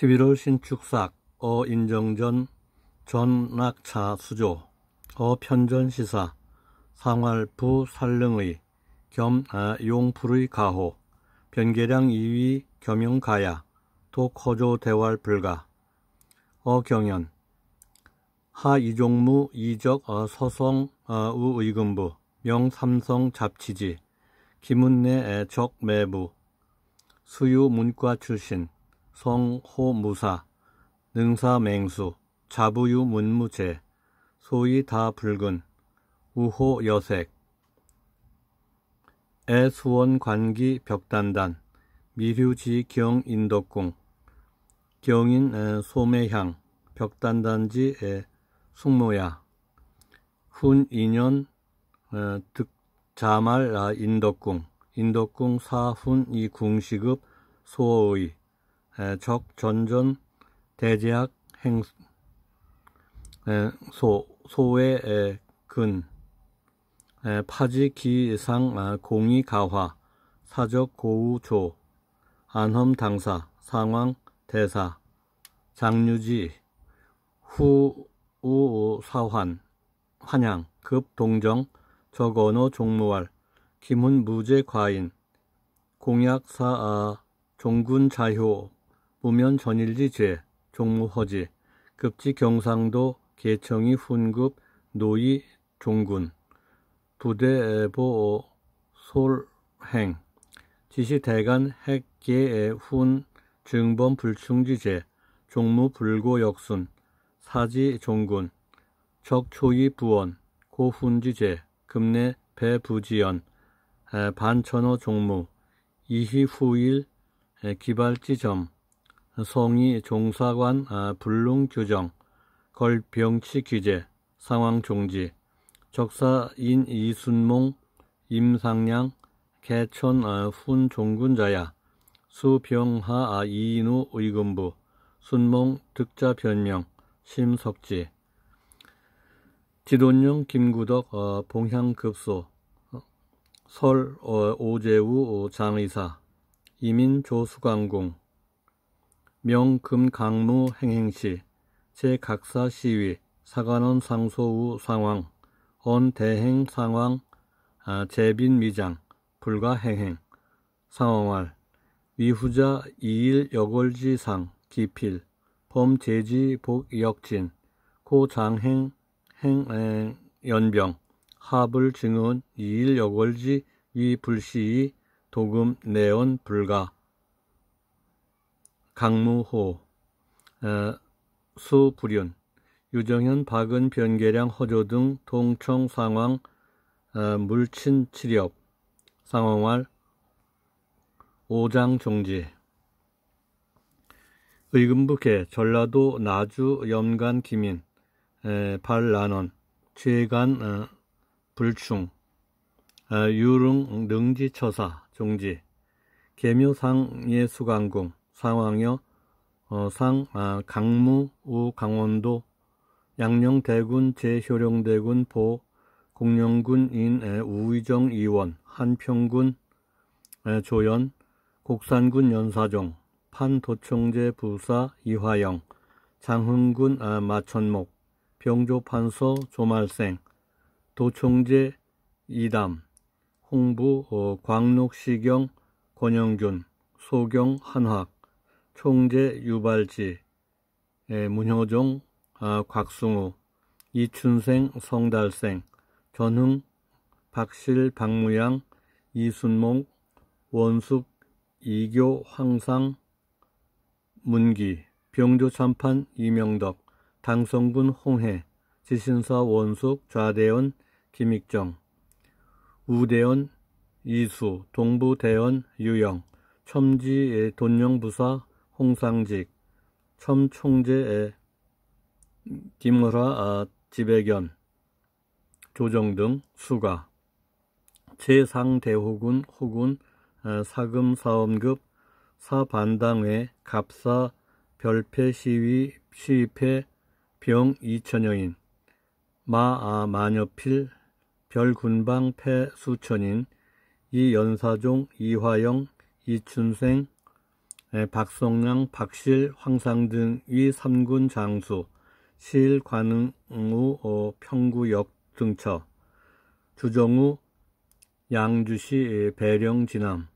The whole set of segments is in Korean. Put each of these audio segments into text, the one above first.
11월 신축삭 어 인정전 전낙차 수조 어 편전시사 상활부 산릉의 겸 아, 용풀의 가호 변계량 2위 겸용가야 도커조 대활 불가 어 경연 하 이종무 이적 어, 서성 어, 우 의금부 명삼성 잡치지 김은내 애적 매부 수유 문과 출신 성호무사, 능사맹수, 자부유문무제, 소위 다 붉은, 우호여색, 애수원관기 벽단단, 미류지 경인덕궁, 경인 소매향, 벽단단지 숙모야, 훈인연 득자말 아, 인덕궁, 인덕궁 사훈이 궁시급 소의, 적, 전전, 대제학, 행, 소, 소의 근, 파지, 기상, 아, 공이, 가화, 사적, 고우, 조, 안험, 당사, 상황, 대사, 장유지, 후, 우, 사환, 환양, 급, 동정, 적언어, 종무활, 김훈, 무제, 과인, 공약, 사, 아, 종군, 자효, 무면 전일지 죄, 종무 허지, 급지 경상도 계청이 훈급 노이 종군, 부대보 솔행, 지시 대간 핵계의 훈 증범 불충지죄, 종무 불고 역순, 사지 종군, 적초이 부원, 고훈지죄, 금내 배부지연, 반천어 종무, 이희후일 기발지점, 송이 종사관 아, 불능 규정, 걸 병치 규제, 상황 종지, 적사인 이순몽, 임상량, 개천 아, 훈 종군자야, 수병하 아, 이인우 의금부, 순몽 득자 변명, 심석지, 지돈용 김구덕 봉향급소, 어, 설 어, 오재우 어, 장의사, 이민 조수강공, 명금강무 행행시 제각사 시위 사관원 상소우 상황 언 대행 상황 아, 재빈 미장 불가 행행 상황활 위후자 이일 여골지상 기필 범제지 복역진 고장행 행, 행 연병 합을 증언 이일 여골지 위불시이 도금 내원 불가 강무호, 어, 수불윤, 유정현, 박은, 변계량, 허조 등 동청, 상황, 어, 물친, 치력, 상황활, 5장 종지 의금부계, 전라도, 나주, 염간, 기민, 에, 발난원, 최간, 어, 불충, 어, 유릉, 능지처사, 종지, 개묘상예 수강궁, 상황여 어, 상 아, 강무 우 강원도 양령 대군 제효령 대군 보공룡군 인의 우의정 이원 한평군 조연 곡산군 연사종 판도청제 부사 이화영 장흥군 아, 마천목 병조판서 조말생 도청제 이담 홍부 어, 광록시경 권영균 소경 한학 총재 유발지, 예, 문효종, 아, 곽승우, 이춘생, 성달생, 전흥, 박실, 박무양, 이순몽, 원숙, 이교, 황상, 문기, 병조참판, 이명덕, 당성군, 홍해, 지신사, 원숙, 좌대원, 김익정, 우대원, 이수, 동부대원, 유영, 첨지, 예, 돈령부사, 홍상직, 첨총재의 김허라 아, 지배견, 조정등 수가, 최상대호군 혹은 어, 사금사원급 사반당회 갑사 별패 시위 시입회 병 2천여인, 마아 마녀필 별군방 패 수천인, 이연사종, 이화영, 이춘생, 예, 박성량, 박실, 황상등 위3군 장수, 실, 관흥우, 어, 평구역 등처, 주정우, 양주시 예, 배령진암,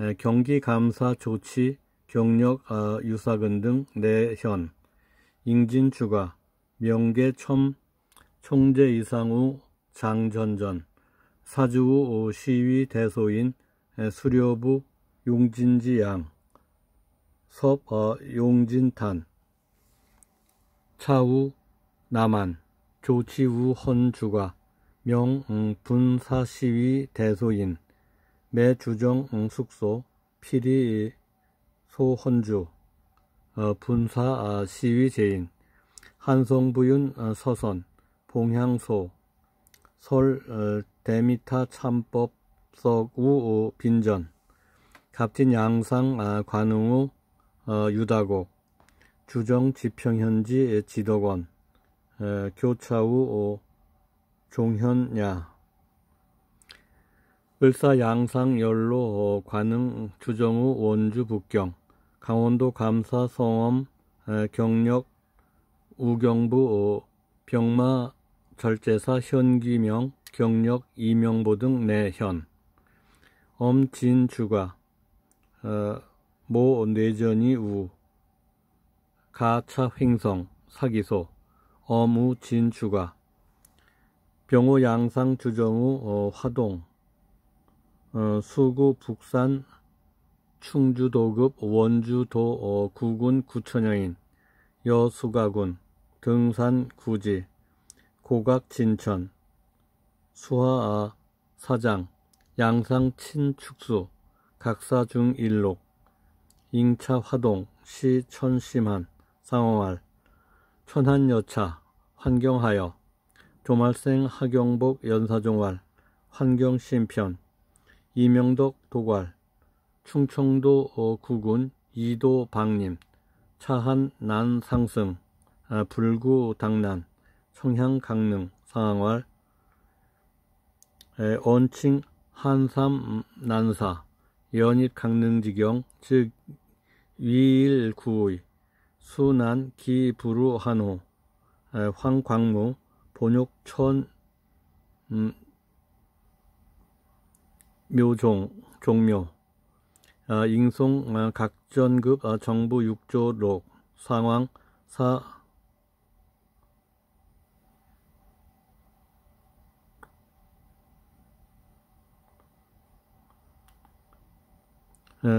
예, 경기감사 조치, 경력 어, 유사근 등 내현, 네 임진추가, 명계첨, 총재 이상우, 장전전, 사주우 어, 시위 대소인, 수료부, 용진지 양, 섭, 어, 용진탄, 차우, 남한, 조치우, 헌주가, 명, 응, 분사시위, 대소인, 매주정, 응, 숙소, 피리, 소헌주, 어, 분사, 아, 시위, 제인, 한성부윤, 어, 서선, 봉향소, 설, 어, 대미타 참법, 석우, 빈전, 갑진, 양상, 아, 관웅우, 어, 유다곡, 주정 지평현지 지덕원, 에, 교차우 오, 종현야, 을사 양상 열로 관흥 주정우 원주 북경, 강원도 감사 성엄 에, 경력 우경부 오, 병마 절제사 현기명 경력 이명보 등 내현 네 엄진주가 어, 모 뇌전이 우 가차 횡성 사기소 어무 진추가 병호 양상 주정우 어, 화동 어, 수구 북산 충주도급 원주도 어, 구군 구천여인 여수가군 등산 구지 고각 진천 수하 아, 사장 양상 친축수 각사 중 일록 잉차 화동 시 천심한 상호할 천한여차 환경하여 조말생 하경복 연사종활 환경심편 이명덕 도괄 충청도 어, 구군 이도 방림 차한 난상승 아, 불구 당난 청향 강릉 상황활 에, 원칭 한삼 난사 연입 강릉지경 즉 위일구의 순한 기부루한우 황광무 본육촌 음, 묘종 종묘 아, 잉송 아, 각전급 아, 정부 육조록 상황 사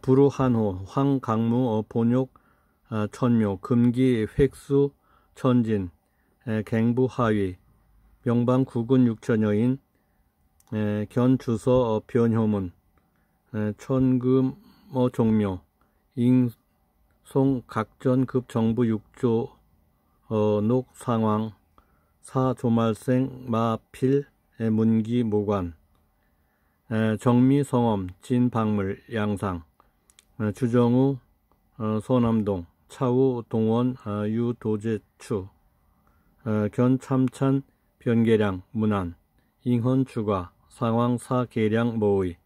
부루한호, 어, 황강무, 어, 본욕, 아, 천묘, 금기, 획수, 천진, 갱부하위, 명방 구군 육천여인, 견주서 어, 변효문, 천금 종묘, 잉송 각전급 정부 육조 녹상황, 사조말생 마필 문기 모관 정미성엄, 진박물, 양상, 주정우, 어, 소남동 차우, 동원, 어, 유도재추, 견참찬, 변계량, 문안, 잉헌추가 상황사, 계량, 모의,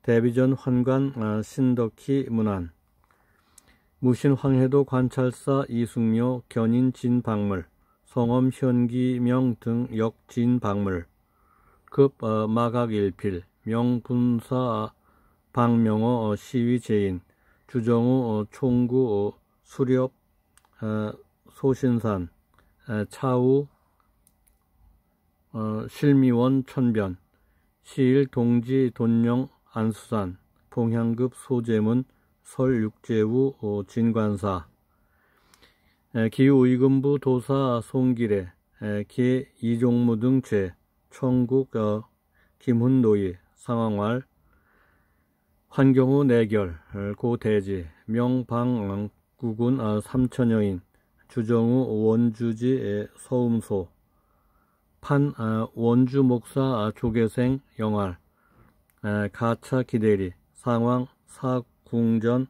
대비전, 환관, 어, 신덕희, 문안, 무신 황해도 관찰사 이승료 견인 진박물 성엄 현기명 등 역진박물 급 어, 마각일필, 명분사 박명호 어, 시위제인 주정우 어, 총구 어, 수렵 어, 소신산, 어, 차우 어, 실미원 천변, 시일 동지 돈령 안수산, 봉향급 소재문 설육재우 어, 진관사, 기우의금부 도사 송길에 기이종무 등죄 청국 어, 김훈노이 상황활 환경우 내결 어, 고대지 명방구군 아, 어, 삼천여인 주정우 원주지 소음소판 아, 어, 원주 목사 아, 조계생 영활 에, 가차 기대리 상황 사궁전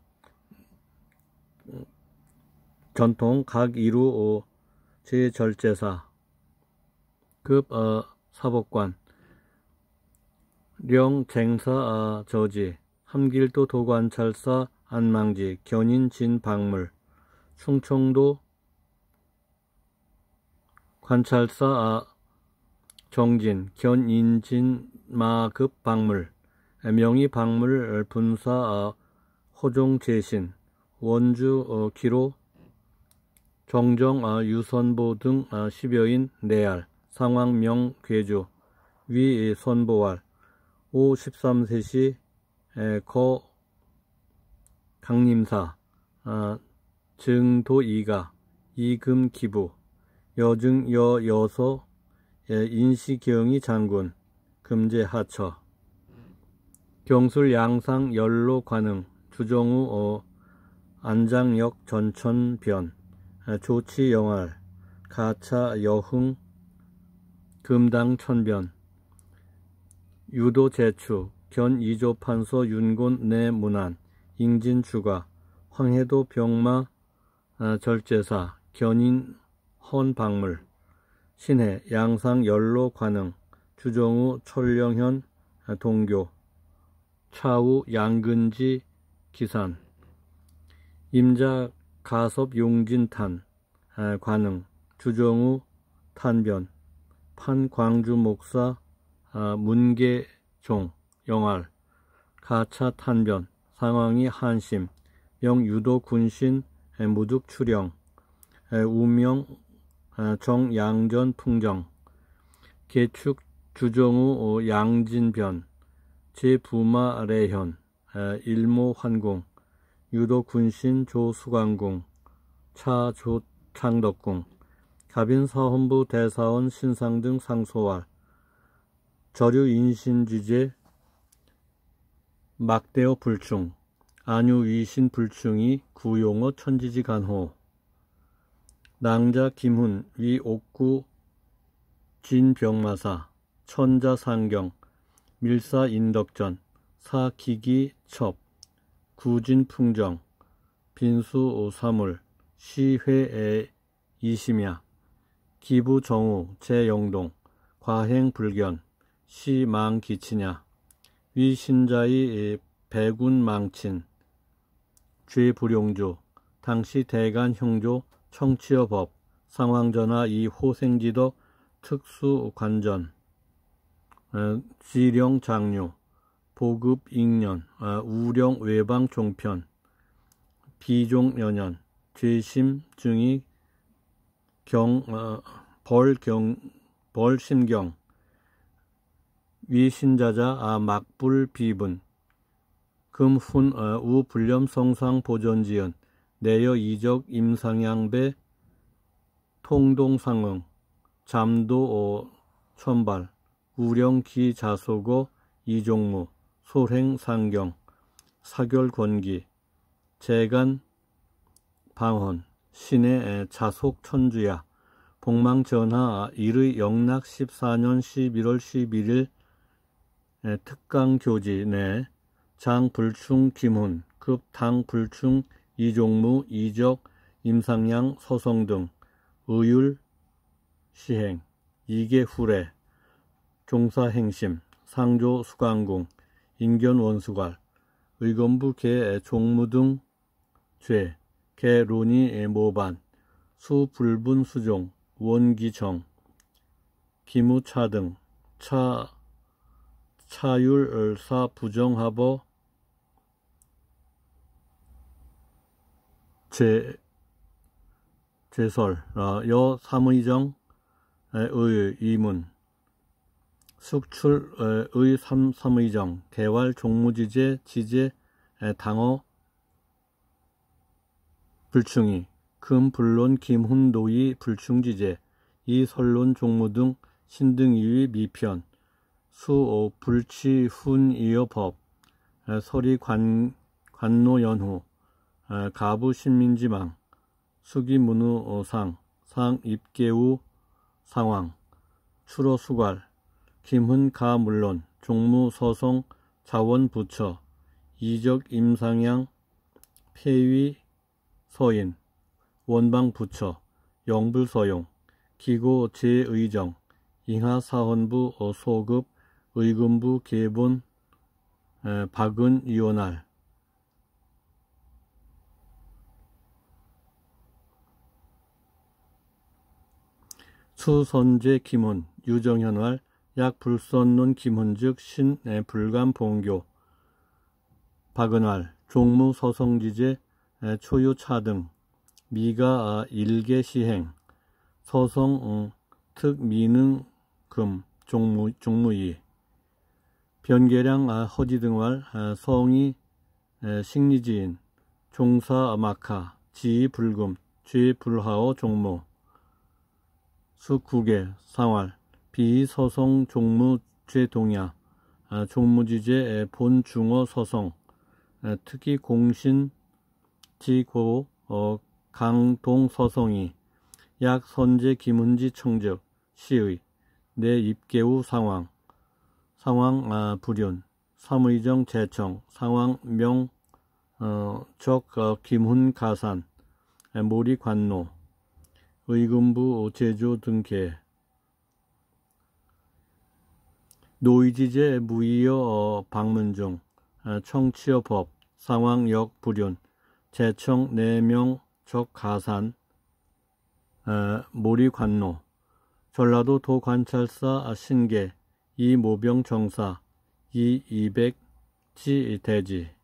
전통 각 이루 제절제사 급 어, 사법관 령쟁사 아 저지 함길도 도관찰사 안망지 견인 진박물 충청도 관찰사 아 정진 견인진 마급 박물 명의 박물 분사 아 호종 재신 원주 어, 기로 정정 아, 유선보 등 아, 10여인 내알 상황명 괴주 위선보알오 13세시 거 강림사 아, 증도 이가 이금 기부 여중여 여서 인시경이 장군 금제 하처 경술 양상 연로 관흥 주정우 어 안장역 전천변 조치 영활 가차 여흥 금당천변 유도 제추 견 이조판서 윤곤 내문안 잉진추가 황해도 병마 아, 절제사 견인 헌박물 신해 양상 연로 관응 주정우 철령현 아, 동교 차우 양근지 기산 임자 가섭 용진탄 아, 관응 주정우 탄변 판광주 목사, 아, 문계종, 영알, 가차 탄변, 상황이 한심, 명유도 군신, 무득 출영, 우명 아, 정양전 풍정, 개축 주정우 어, 양진변, 제부마 레현, 일모 환공, 유도 군신 조수관공 차조 창덕궁, 갑인사헌부 대사원 신상 등상소와 저류 인신지제 막대어 불충 안유 위신 불충이 구용어 천지지 간호 낭자 김훈 위 옥구 진병마사 천자 상경 밀사 인덕전 사기기 첩 구진 풍정 빈수 오사물 시회에 이심야 기부 정우 재영동 과행 불견 시망 기치냐 위신자의 배군 망친 죄불용조 당시 대간 형조 청취여법 상황전화 이호생지덕 특수관전 어, 지령 장료 보급 익년 아, 우령 외방 종편 비종 연연 죄심 증이 경, 어, 벌경, 벌신경 위신자자 아 막불 비분, 금훈 어, 우 불렴 성상 보존지연, 내여 이적 임상양배 통동상응, 잠도 어, 천발, 우령기 자소고 이종무, 소행 상경, 사결 권기, 재간 방헌, 신의 자속 천주야 복망전하 1의 영락 14년 11월 11일 특강교지 내 장불충 김훈 급당불충 이종무 이적 임상양 서성 등 의율 시행 이계 후례 종사행심 상조 수강궁 인견 원수갈 의건부개 종무 등죄 개론이 모반, 수불분수종, 원기정, 기무차등, 차, 차율을사 부정합어, 제, 제설, 여 삼의정, 의 이문, 숙출의 삼삼의정, 개활 종무지제, 지제, 당어, 불충이, 금, 불론, 김훈도의 불충지제, 이설론 종무 등 신등이의 미편, 수오 불치 훈 이어 법, 서리 관, 관노 연후, 가부 신민지망, 수기 문우 어, 상, 상 입계우 상황, 추로 수괄, 김훈 가 물론, 종무 서송 자원 부처, 이적 임상양, 폐위 서인, 원방부처, 영불서용, 기고 제의정, 인하사헌부 어소급, 의금부 계본, 박은 이원할, 수선제 김훈, 유정현활, 약불선론 김훈즉 신불감봉교, 박은활, 종무서성지제, 예, 초유 차등, 미가 아, 일개 시행, 서성 특미능금 종무, 종무이, 변계량 아, 허지 등활 아, 성이 예, 식리지인, 종사 마카, 지 불금, 쥐 불하오 종무, 수국계 상활, 비서성 종무 죄동야, 종무지제 예, 본중어 서성, 특히 공신 지고 어, 강동 서성이 약 선제 김은지 청적 시의 내 입계우 상황 상황 아, 불륜 삼의정 재청 상황 명적 어, 어, 김훈 가산 모리 관노 의금부 어, 제조 등계 노이지제 무이어 방문 중 아, 청취어 법 상황 역 불륜 제청4명 적가산 어, 모리관노 전라도 도관찰사 아, 신계 이모병정사 이이백지 대지